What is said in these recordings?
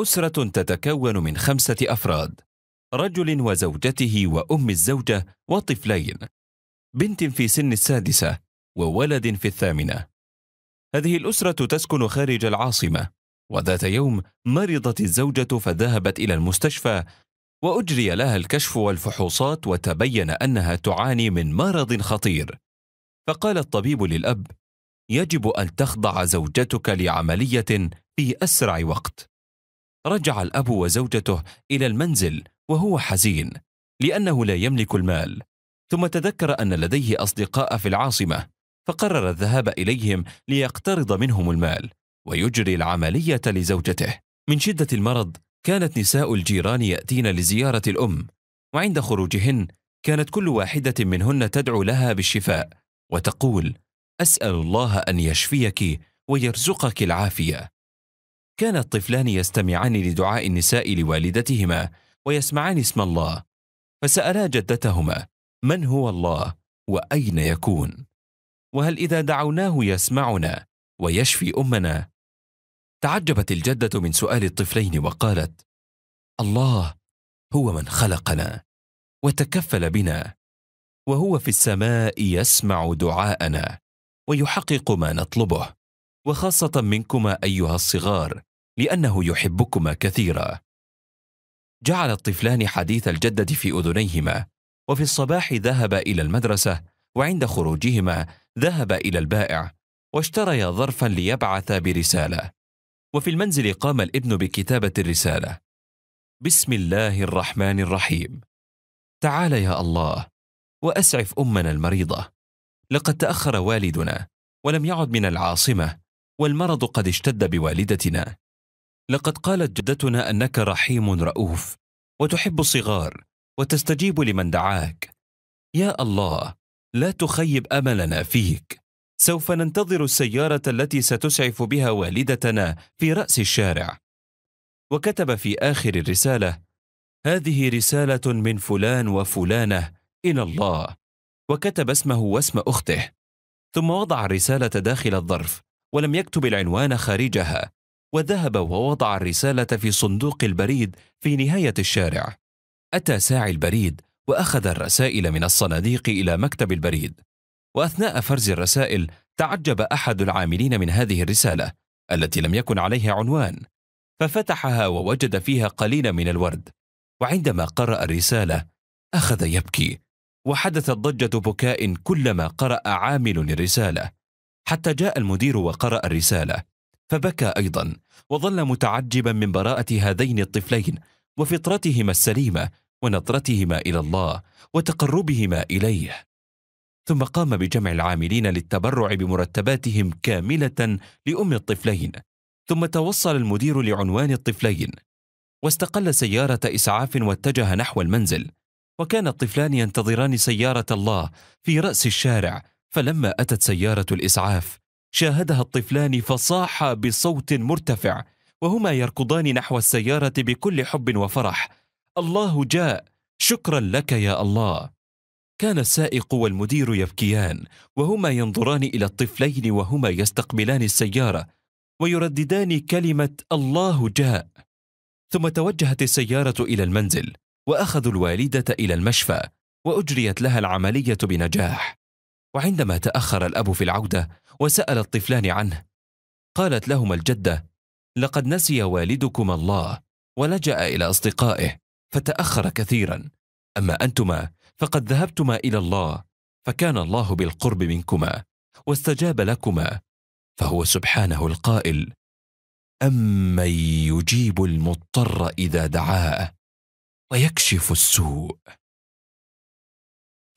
أسرة تتكون من خمسة أفراد رجل وزوجته وأم الزوجة وطفلين بنت في سن السادسة وولد في الثامنة هذه الأسرة تسكن خارج العاصمة وذات يوم مرضت الزوجة فذهبت إلى المستشفى وأجري لها الكشف والفحوصات وتبين أنها تعاني من مرض خطير فقال الطبيب للأب يجب أن تخضع زوجتك لعملية في أسرع وقت رجع الأب وزوجته إلى المنزل وهو حزين لأنه لا يملك المال ثم تذكر أن لديه أصدقاء في العاصمة فقرر الذهاب إليهم ليقترض منهم المال ويجري العملية لزوجته من شدة المرض كانت نساء الجيران يأتين لزيارة الأم وعند خروجهن كانت كل واحدة منهن تدعو لها بالشفاء وتقول أسأل الله أن يشفيك ويرزقك العافية كان الطفلان يستمعان لدعاء النساء لوالدتهما ويسمعان اسم الله فسالا جدتهما من هو الله واين يكون وهل اذا دعوناه يسمعنا ويشفي امنا تعجبت الجده من سؤال الطفلين وقالت الله هو من خلقنا وتكفل بنا وهو في السماء يسمع دعاءنا ويحقق ما نطلبه وخاصه منكما ايها الصغار لانه يحبكما كثيرا جعل الطفلان حديث الجده في اذنيهما وفي الصباح ذهبا الى المدرسه وعند خروجهما ذهبا الى البائع واشتريا ظرفا ليبعثا برساله وفي المنزل قام الابن بكتابه الرساله بسم الله الرحمن الرحيم تعال يا الله واسعف امنا المريضه لقد تاخر والدنا ولم يعد من العاصمه والمرض قد اشتد بوالدتنا لقد قالت جدتنا انك رحيم رؤوف وتحب الصغار وتستجيب لمن دعاك يا الله لا تخيب املنا فيك سوف ننتظر السياره التي ستسعف بها والدتنا في راس الشارع وكتب في اخر الرساله هذه رساله من فلان وفلانه الى الله وكتب اسمه واسم اخته ثم وضع الرساله داخل الظرف ولم يكتب العنوان خارجها وذهب ووضع الرسالة في صندوق البريد في نهاية الشارع. أتى ساعي البريد وأخذ الرسائل من الصناديق إلى مكتب البريد. وأثناء فرز الرسائل تعجب أحد العاملين من هذه الرسالة التي لم يكن عليها عنوان، ففتحها ووجد فيها قليلا من الورد. وعندما قرأ الرسالة أخذ يبكي، وحدثت ضجة بكاء كلما قرأ عامل الرسالة، حتى جاء المدير وقرأ الرسالة. فبكى أيضا وظل متعجبا من براءة هذين الطفلين وفطرتهما السليمة ونظرتهما إلى الله وتقربهما إليه ثم قام بجمع العاملين للتبرع بمرتباتهم كاملة لأم الطفلين ثم توصل المدير لعنوان الطفلين واستقل سيارة إسعاف واتجه نحو المنزل وكان الطفلان ينتظران سيارة الله في رأس الشارع فلما أتت سيارة الإسعاف شاهدها الطفلان فصاحا بصوت مرتفع وهما يركضان نحو السياره بكل حب وفرح الله جاء شكرا لك يا الله كان السائق والمدير يبكيان وهما ينظران الى الطفلين وهما يستقبلان السياره ويرددان كلمه الله جاء ثم توجهت السياره الى المنزل واخذوا الوالده الى المشفى واجريت لها العمليه بنجاح وعندما تاخر الاب في العوده وسال الطفلان عنه قالت لهما الجده لقد نسي والدكما الله ولجا الى اصدقائه فتاخر كثيرا اما انتما فقد ذهبتما الى الله فكان الله بالقرب منكما واستجاب لكما فهو سبحانه القائل امن يجيب المضطر اذا دعاه ويكشف السوء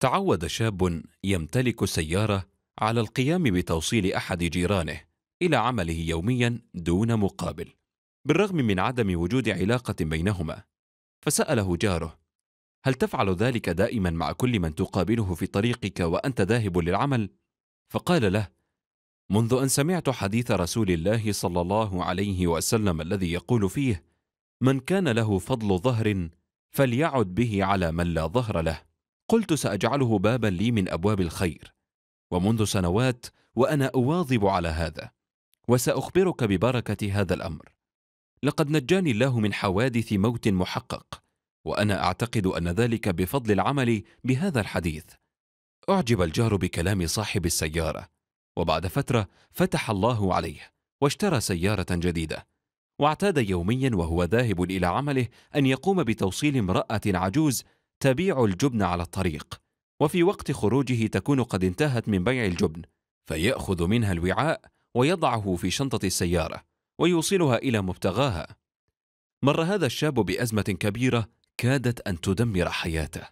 تعود شاب يمتلك سيارة على القيام بتوصيل أحد جيرانه إلى عمله يوميا دون مقابل بالرغم من عدم وجود علاقة بينهما فسأله جاره هل تفعل ذلك دائما مع كل من تقابله في طريقك وأنت ذاهب للعمل؟ فقال له منذ أن سمعت حديث رسول الله صلى الله عليه وسلم الذي يقول فيه من كان له فضل ظهر فليعد به على من لا ظهر له قلت ساجعله بابا لي من ابواب الخير ومنذ سنوات وانا اواظب على هذا وساخبرك ببركه هذا الامر لقد نجاني الله من حوادث موت محقق وانا اعتقد ان ذلك بفضل العمل بهذا الحديث اعجب الجار بكلام صاحب السياره وبعد فتره فتح الله عليه واشترى سياره جديده واعتاد يوميا وهو ذاهب الى عمله ان يقوم بتوصيل امراه عجوز تبيع الجبن على الطريق وفي وقت خروجه تكون قد انتهت من بيع الجبن فيأخذ منها الوعاء ويضعه في شنطة السيارة ويوصلها إلى مبتغاها مر هذا الشاب بأزمة كبيرة كادت أن تدمر حياته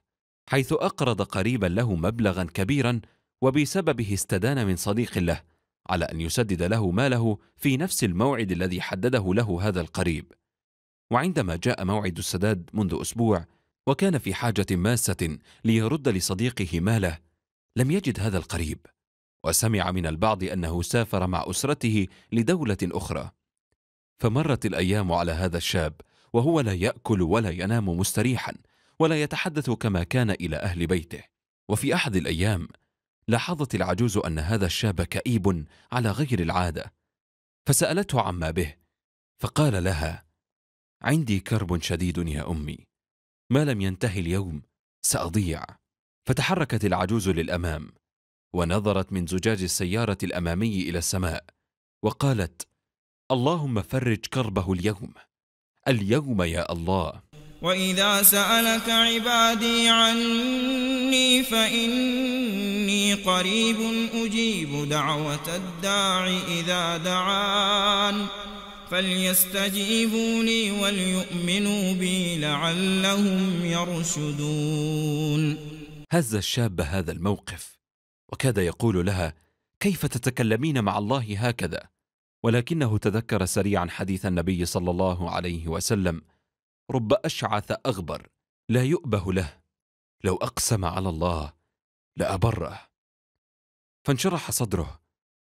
حيث أقرض قريبا له مبلغا كبيرا وبسببه استدان من صديق له على أن يسدد له ماله في نفس الموعد الذي حدده له هذا القريب وعندما جاء موعد السداد منذ أسبوع وكان في حاجة ماسة ليرد لصديقه ماله لم يجد هذا القريب وسمع من البعض أنه سافر مع أسرته لدولة أخرى فمرت الأيام على هذا الشاب وهو لا يأكل ولا ينام مستريحا ولا يتحدث كما كان إلى أهل بيته وفي أحد الأيام لاحظت العجوز أن هذا الشاب كئيب على غير العادة فسألته عما به فقال لها عندي كرب شديد يا أمي ما لم ينتهي اليوم ساضيع فتحركت العجوز للامام ونظرت من زجاج السياره الامامي الى السماء وقالت اللهم فرج كربه اليوم اليوم يا الله واذا سالك عبادي عني فاني قريب اجيب دعوه الداع اذا دعان فليستجيبوا لي وليؤمنوا بي لعلهم يرشدون هز الشاب هذا الموقف وكاد يقول لها كيف تتكلمين مع الله هكذا ولكنه تذكر سريعا حديث النبي صلى الله عليه وسلم رب أشعث أغبر لا يؤبه له لو أقسم على الله لأبره فانشرح صدره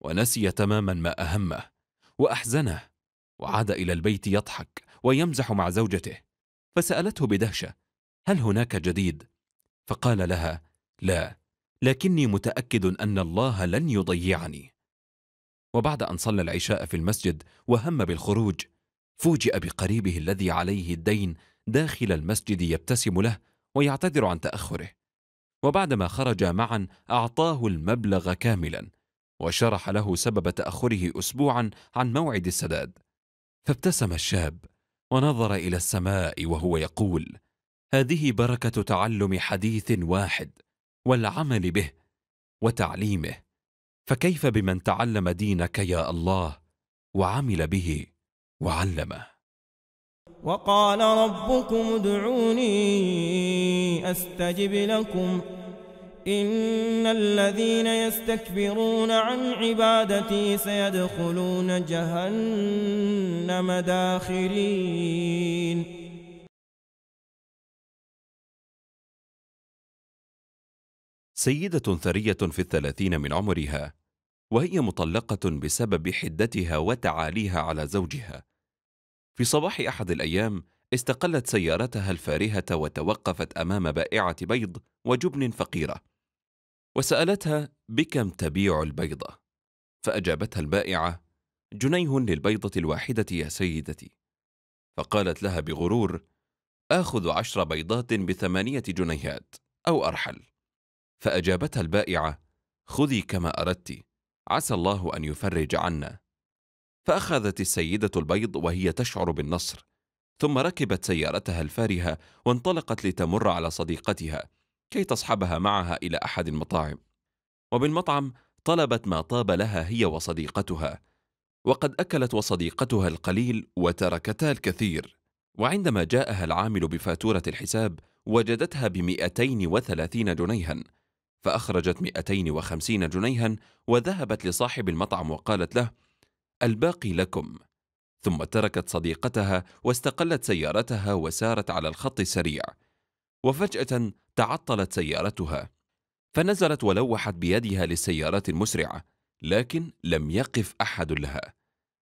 ونسي تماما ما أهمه وأحزنه وعاد إلى البيت يضحك ويمزح مع زوجته فسألته بدهشة هل هناك جديد؟ فقال لها لا لكني متأكد أن الله لن يضيعني وبعد أن صلى العشاء في المسجد وهم بالخروج فوجئ بقريبه الذي عليه الدين داخل المسجد يبتسم له ويعتذر عن تأخره وبعدما خرجا معا أعطاه المبلغ كاملا وشرح له سبب تأخره أسبوعا عن موعد السداد فابتسم الشاب ونظر الى السماء وهو يقول هذه بركه تعلم حديث واحد والعمل به وتعليمه فكيف بمن تعلم دينك يا الله وعمل به وعلمه وقال ربكم ادعوني استجب لكم إن الذين يستكبرون عن عبادتي سيدخلون جهنم داخرين سيدة ثرية في الثلاثين من عمرها وهي مطلقة بسبب حدتها وتعاليها على زوجها في صباح أحد الأيام استقلت سيارتها الفارهة وتوقفت أمام بائعة بيض وجبن فقيرة وسالتها بكم تبيع البيضه فاجابتها البائعه جنيه للبيضه الواحده يا سيدتي فقالت لها بغرور اخذ عشر بيضات بثمانيه جنيهات او ارحل فاجابتها البائعه خذي كما اردت عسى الله ان يفرج عنا فاخذت السيده البيض وهي تشعر بالنصر ثم ركبت سيارتها الفارهه وانطلقت لتمر على صديقتها كي تصحبها معها إلى أحد المطاعم وبالمطعم طلبت ما طاب لها هي وصديقتها وقد أكلت وصديقتها القليل وتركتا الكثير وعندما جاءها العامل بفاتورة الحساب وجدتها بمئتين وثلاثين جنيها فأخرجت مئتين وخمسين جنيها وذهبت لصاحب المطعم وقالت له الباقي لكم ثم تركت صديقتها واستقلت سيارتها وسارت على الخط السريع وفجأة تعطلت سيارتها فنزلت ولوحت بيدها للسيارات المسرعه لكن لم يقف احد لها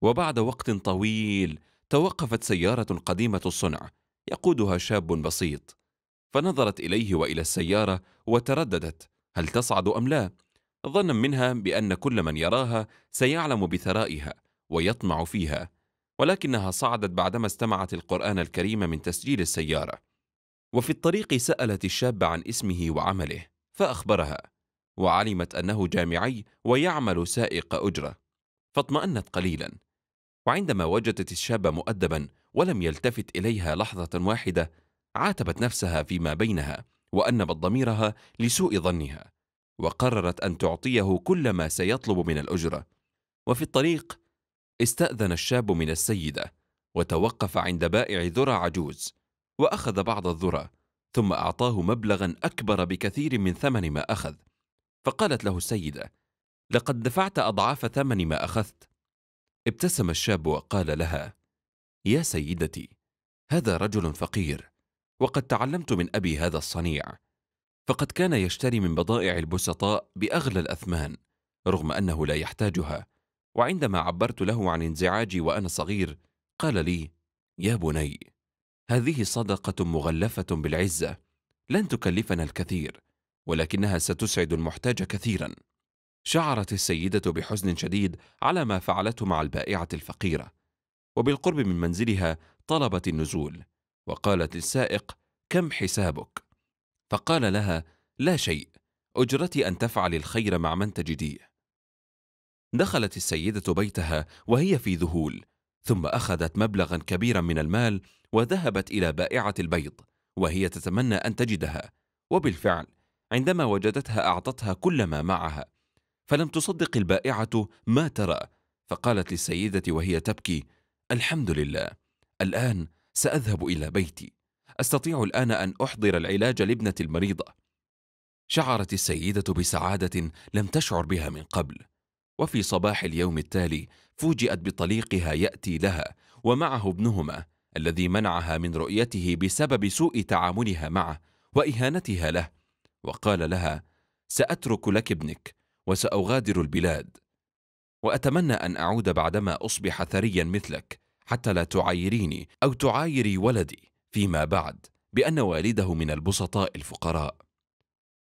وبعد وقت طويل توقفت سياره قديمه الصنع يقودها شاب بسيط فنظرت اليه والى السياره وترددت هل تصعد ام لا ظنا منها بان كل من يراها سيعلم بثرائها ويطمع فيها ولكنها صعدت بعدما استمعت القران الكريم من تسجيل السياره وفي الطريق سألت الشاب عن اسمه وعمله فأخبرها وعلمت أنه جامعي ويعمل سائق أجرة فاطمأنت قليلا وعندما وجدت الشاب مؤدبا ولم يلتفت إليها لحظة واحدة عاتبت نفسها فيما بينها وأنبت ضميرها لسوء ظنها وقررت أن تعطيه كل ما سيطلب من الأجرة وفي الطريق استأذن الشاب من السيدة وتوقف عند بائع ذرة عجوز وأخذ بعض الذرة ثم أعطاه مبلغا أكبر بكثير من ثمن ما أخذ فقالت له السيدة لقد دفعت أضعاف ثمن ما أخذت ابتسم الشاب وقال لها يا سيدتي هذا رجل فقير وقد تعلمت من أبي هذا الصنيع فقد كان يشتري من بضائع البسطاء بأغلى الأثمان رغم أنه لا يحتاجها وعندما عبرت له عن انزعاجي وأنا صغير قال لي يا بني هذه صدقة مغلفة بالعزة لن تكلفنا الكثير ولكنها ستسعد المحتاج كثيرا شعرت السيدة بحزن شديد على ما فعلته مع البائعة الفقيرة وبالقرب من منزلها طلبت النزول وقالت للسائق كم حسابك فقال لها لا شيء أجرتي أن تفعل الخير مع من تجديه دخلت السيدة بيتها وهي في ذهول ثم أخذت مبلغا كبيرا من المال وذهبت إلى بائعة البيض وهي تتمنى أن تجدها وبالفعل عندما وجدتها أعطتها كل ما معها فلم تصدق البائعة ما ترى فقالت للسيدة وهي تبكي الحمد لله الآن سأذهب إلى بيتي أستطيع الآن أن أحضر العلاج لابنة المريضة شعرت السيدة بسعادة لم تشعر بها من قبل وفي صباح اليوم التالي فوجئت بطليقها ياتي لها ومعه ابنهما الذي منعها من رؤيته بسبب سوء تعاملها معه واهانتها له وقال لها ساترك لك ابنك وساغادر البلاد واتمنى ان اعود بعدما اصبح ثريا مثلك حتى لا تعايريني او تعايري ولدي فيما بعد بان والده من البسطاء الفقراء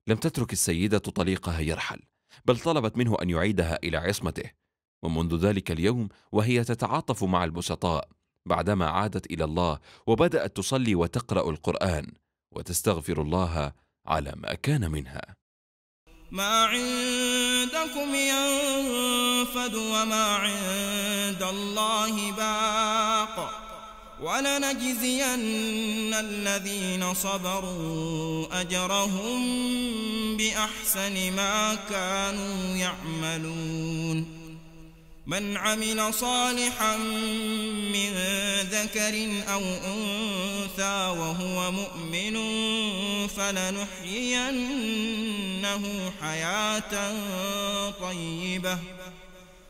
لم تترك السيده طليقها يرحل بل طلبت منه ان يعيدها الى عصمته ومنذ ذلك اليوم وهي تتعاطف مع البسطاء بعدما عادت الى الله وبدات تصلي وتقرا القران وتستغفر الله على ما كان منها ما عندكم ينفد وما عند الله باق ولنجزين الذين صبروا أجرهم بأحسن ما كانوا يعملون من عمل صالحا من ذكر أو أنثى وهو مؤمن فلنحيينه حياة طيبة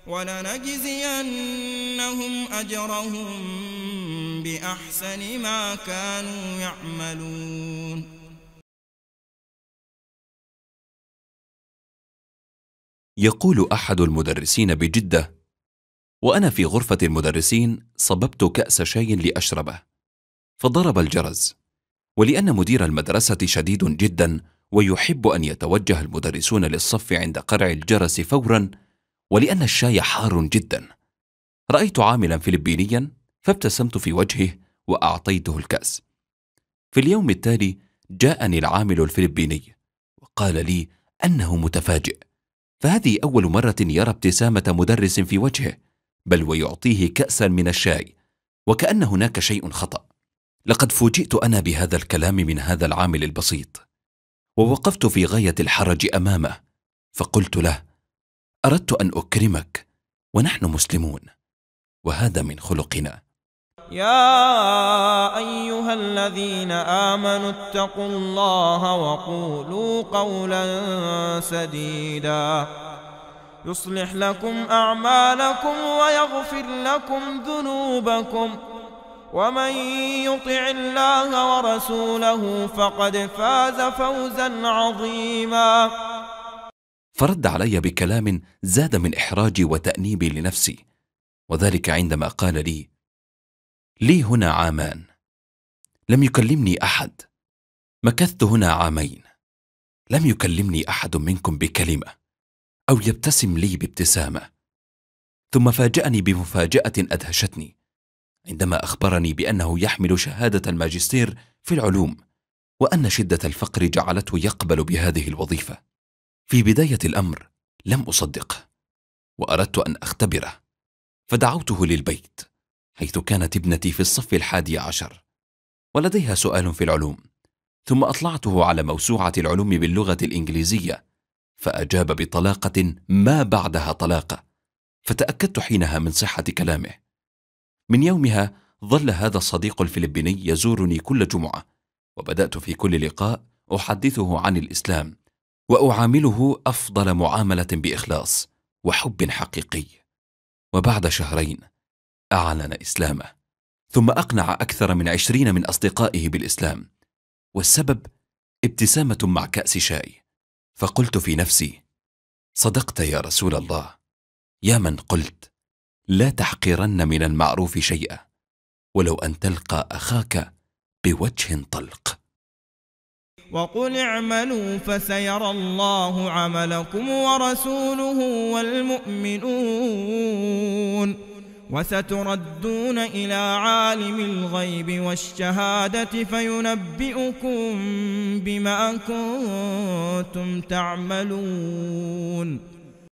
ولنجزينهم أجرهم بأحسن ما كانوا يعملون يقول أحد المدرسين بجدة وأنا في غرفة المدرسين صببت كأس شاي لأشربه فضرب الجرس ولأن مدير المدرسة شديد جدا ويحب أن يتوجه المدرسون للصف عند قرع الجرس فورا ولأن الشاي حار جدا رأيت عاملا فلبينيا فابتسمت في وجهه وأعطيته الكأس في اليوم التالي جاءني العامل الفلبيني وقال لي أنه متفاجئ فهذه أول مرة يرى ابتسامة مدرس في وجهه بل ويعطيه كأسا من الشاي وكأن هناك شيء خطأ لقد فوجئت أنا بهذا الكلام من هذا العامل البسيط ووقفت في غاية الحرج أمامه فقلت له أردت أن أكرمك ونحن مسلمون وهذا من خلقنا يا أيها الذين آمنوا اتقوا الله وقولوا قولا سديدا يصلح لكم أعمالكم ويغفر لكم ذنوبكم ومن يطع الله ورسوله فقد فاز فوزا عظيما فرد علي بكلام زاد من إحراجي وتأنيبي لنفسي وذلك عندما قال لي لي هنا عامان لم يكلمني أحد مكثت هنا عامين لم يكلمني أحد منكم بكلمة أو يبتسم لي بابتسامة ثم فاجأني بمفاجأة أدهشتني عندما أخبرني بأنه يحمل شهادة الماجستير في العلوم وأن شدة الفقر جعلته يقبل بهذه الوظيفة في بداية الأمر لم أصدقه وأردت أن أختبره فدعوته للبيت حيث كانت ابنتي في الصف الحادي عشر ولديها سؤال في العلوم ثم أطلعته على موسوعة العلوم باللغة الإنجليزية فاجاب بطلاقه ما بعدها طلاقه فتاكدت حينها من صحه كلامه من يومها ظل هذا الصديق الفلبيني يزورني كل جمعه وبدات في كل لقاء احدثه عن الاسلام واعامله افضل معامله باخلاص وحب حقيقي وبعد شهرين اعلن اسلامه ثم اقنع اكثر من عشرين من اصدقائه بالاسلام والسبب ابتسامه مع كاس شاي فقلت في نفسي صدقت يا رسول الله يا من قلت لا تحقرن من المعروف شيئا ولو أن تلقى أخاك بوجه طلق وقل اعملوا فسيرى الله عملكم ورسوله والمؤمنون وستردون إلى عالم الغيب والشهادة فينبئكم بما كنتم تعملون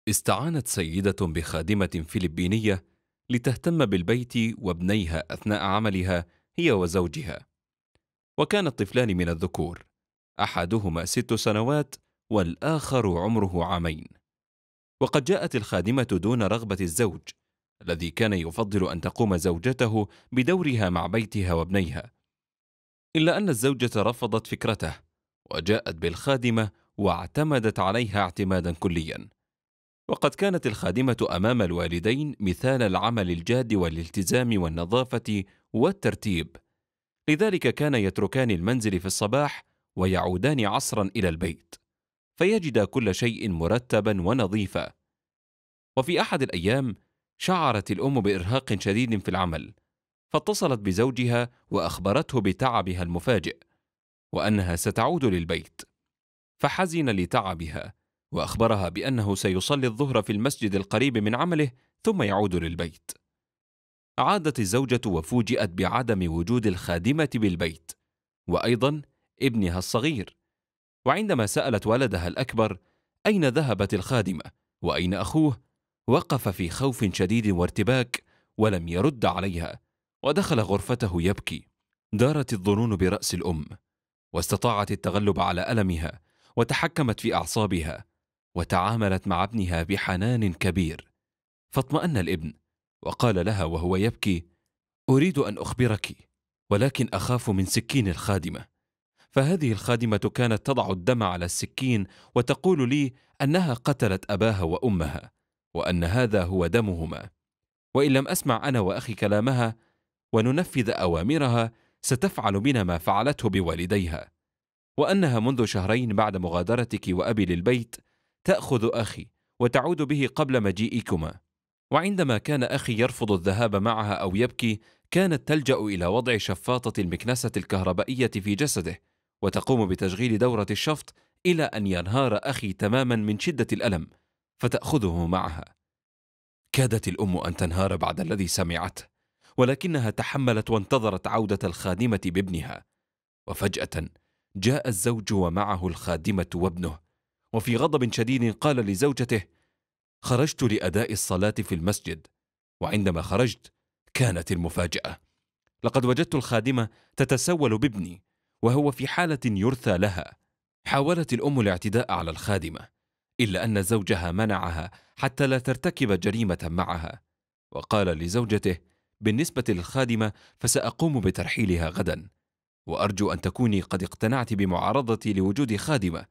استعانت سيدة بخادمة فلبينية لتهتم بالبيت وابنيها أثناء عملها هي وزوجها وكان الطفلان من الذكور أحدهما ست سنوات والآخر عمره عامين وقد جاءت الخادمة دون رغبة الزوج الذي كان يفضل أن تقوم زوجته بدورها مع بيتها وابنيها إلا أن الزوجة رفضت فكرته وجاءت بالخادمة واعتمدت عليها اعتمادا كليا وقد كانت الخادمة أمام الوالدين مثال العمل الجاد والالتزام والنظافة والترتيب لذلك كان يتركان المنزل في الصباح ويعودان عصرا إلى البيت فيجد كل شيء مرتبا ونظيفا وفي أحد الأيام شعرت الأم بإرهاق شديد في العمل، فاتصلت بزوجها وأخبرته بتعبها المفاجئ، وأنها ستعود للبيت. فحزن لتعبها، وأخبرها بأنه سيصلي الظهر في المسجد القريب من عمله ثم يعود للبيت. عادت الزوجة وفوجئت بعدم وجود الخادمة بالبيت، وأيضا ابنها الصغير. وعندما سألت ولدها الأكبر: أين ذهبت الخادمة؟ وأين أخوه؟ وقف في خوف شديد وارتباك ولم يرد عليها ودخل غرفته يبكي دارت الظنون براس الام واستطاعت التغلب على المها وتحكمت في اعصابها وتعاملت مع ابنها بحنان كبير فاطمان الابن وقال لها وهو يبكي اريد ان اخبرك ولكن اخاف من سكين الخادمه فهذه الخادمه كانت تضع الدم على السكين وتقول لي انها قتلت اباها وامها وان هذا هو دمهما وان لم اسمع انا واخي كلامها وننفذ اوامرها ستفعل بنا ما فعلته بوالديها وانها منذ شهرين بعد مغادرتك وابي للبيت تاخذ اخي وتعود به قبل مجيئكما وعندما كان اخي يرفض الذهاب معها او يبكي كانت تلجا الى وضع شفاطه المكنسه الكهربائيه في جسده وتقوم بتشغيل دوره الشفط الى ان ينهار اخي تماما من شده الالم فتأخذه معها كادت الأم أن تنهار بعد الذي سمعته ولكنها تحملت وانتظرت عودة الخادمة بابنها وفجأة جاء الزوج ومعه الخادمة وابنه وفي غضب شديد قال لزوجته خرجت لأداء الصلاة في المسجد وعندما خرجت كانت المفاجأة لقد وجدت الخادمة تتسول بابني وهو في حالة يرثى لها حاولت الأم الاعتداء على الخادمة إلا أن زوجها منعها حتى لا ترتكب جريمة معها وقال لزوجته بالنسبة للخادمة فسأقوم بترحيلها غدا وأرجو أن تكوني قد اقتنعت بمعارضتي لوجود خادمة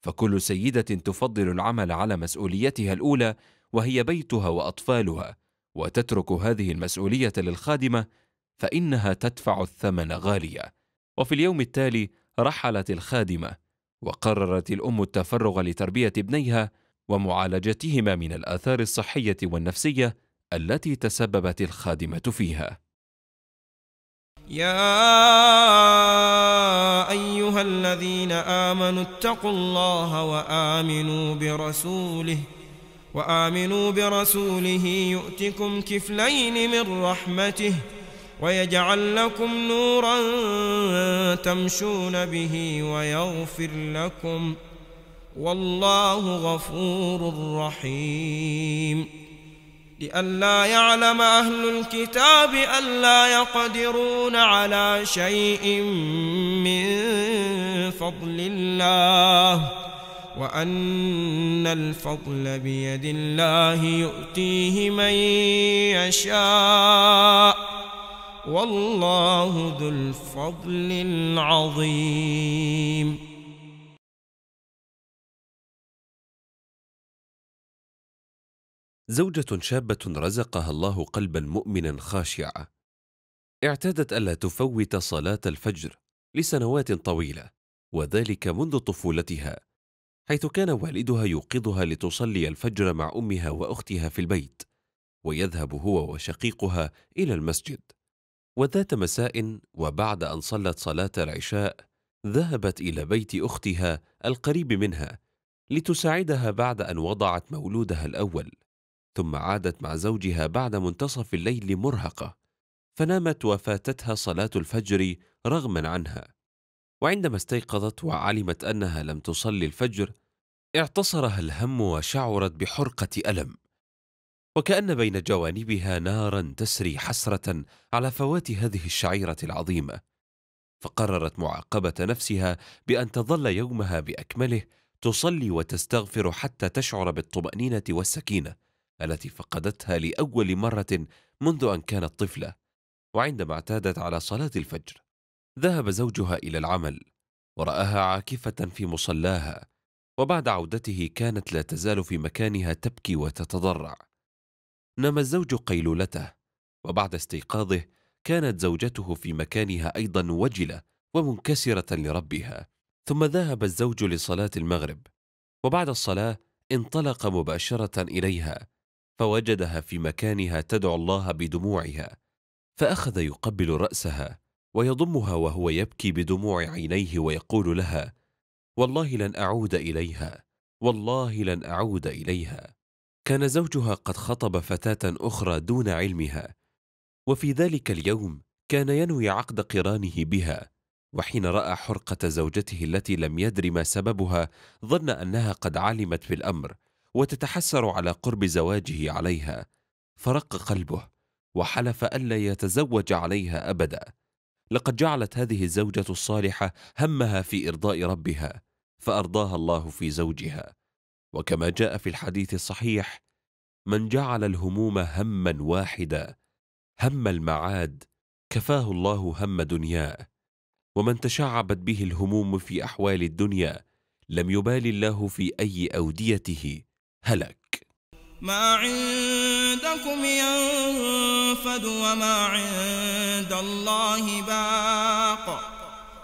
فكل سيدة تفضل العمل على مسؤوليتها الأولى وهي بيتها وأطفالها وتترك هذه المسؤولية للخادمة فإنها تدفع الثمن غاليا وفي اليوم التالي رحلت الخادمة وقررت الام التفرغ لتربيه ابنيها ومعالجتهما من الاثار الصحيه والنفسيه التي تسببت الخادمه فيها يا ايها الذين امنوا اتقوا الله وامنوا برسوله وامنوا برسوله يؤتكم كفلين من رحمته ويجعل لكم نورا تمشون به ويغفر لكم والله غفور رحيم لئلا يعلم أهل الكتاب ألا يقدرون على شيء من فضل الله وأن الفضل بيد الله يؤتيه من يشاء والله ذو الفضل العظيم زوجة شابة رزقها الله قلبا مؤمنا خاشعا اعتادت ألا تفوت صلاة الفجر لسنوات طويلة وذلك منذ طفولتها حيث كان والدها يوقظها لتصلي الفجر مع أمها وأختها في البيت ويذهب هو وشقيقها إلى المسجد وذات مساء وبعد أن صلت صلاة العشاء ذهبت إلى بيت أختها القريب منها لتساعدها بعد أن وضعت مولودها الأول ثم عادت مع زوجها بعد منتصف الليل مرهقة فنامت وفاتتها صلاة الفجر رغما عنها وعندما استيقظت وعلمت أنها لم تصلي الفجر اعتصرها الهم وشعرت بحرقة ألم وكأن بين جوانبها نارا تسري حسرة على فوات هذه الشعيرة العظيمة فقررت معاقبة نفسها بأن تظل يومها بأكمله تصلي وتستغفر حتى تشعر بالطمأنينة والسكينة التي فقدتها لأول مرة منذ أن كانت طفلة وعندما اعتادت على صلاة الفجر ذهب زوجها إلى العمل ورآها عاكفة في مصلاها وبعد عودته كانت لا تزال في مكانها تبكي وتتضرع نام الزوج قيلولته وبعد استيقاظه كانت زوجته في مكانها أيضا وجلة ومنكسرة لربها ثم ذهب الزوج لصلاة المغرب وبعد الصلاة انطلق مباشرة إليها فوجدها في مكانها تدعو الله بدموعها فأخذ يقبل رأسها ويضمها وهو يبكي بدموع عينيه ويقول لها والله لن أعود إليها والله لن أعود إليها كان زوجها قد خطب فتاة أخرى دون علمها، وفي ذلك اليوم كان ينوي عقد قرانه بها، وحين رأى حرقة زوجته التي لم يدر ما سببها، ظن أنها قد علمت بالأمر، وتتحسر على قرب زواجه عليها، فرق قلبه، وحلف ألا يتزوج عليها أبدا. لقد جعلت هذه الزوجة الصالحة همها في إرضاء ربها، فأرضاها الله في زوجها. وكما جاء في الحديث الصحيح من جعل الهموم هما واحدا هم المعاد كفاه الله هم دنياه ومن تشعبت به الهموم في احوال الدنيا لم يبال الله في اي اوديته هلك ما عندكم ينفد وما عند الله باق